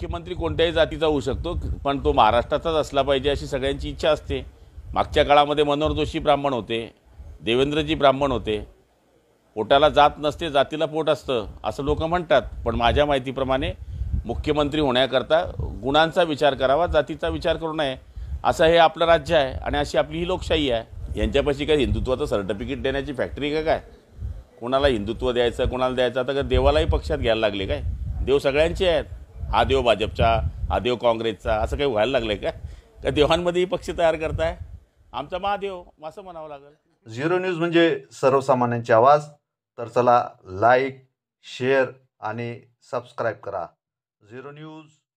मुख्यमंत्री कोणत्याही जातीचा होऊ शकतो पण तो महाराष्ट्राचाच असला पाहिजे अशी सगळ्यांची इच्छा असते मागच्या काळामध्ये मनोहर जोशी ब्राह्मण होते देवेंद्रजी ब्राह्मण होते पोटाला जात नसते जातीला पोट असतं असं लोक म्हणतात पण माझ्या माहितीप्रमाणे मुख्यमंत्री होण्याकरता गुणांचा विचार करावा जातीचा विचार करू नये असं हे आपलं राज्य आहे आणि अशी आपली ही लोकशाही आहे यांच्यापाशी काय हिंदुत्वाचं सर्टिफिकेट देण्याची फॅक्टरी का काय कोणाला हिंदुत्व द्यायचं कोणाला द्यायचं आता का देवालाही पक्षात घ्यायला लागले काय देव सगळ्यांचे आहेत आदेव भाजपचा आदेव काँग्रेसचा असं काही व्हायला लागलं आहे का का देवांमध्येही पक्ष तयार करताय आमचा महादेव असं म्हणावं लागेल झिरो न्यूज म्हणजे सर्वसामान्यांची आवाज तर चला लाईक शेअर आणि सबस्क्राईब करा झिरो न्यूज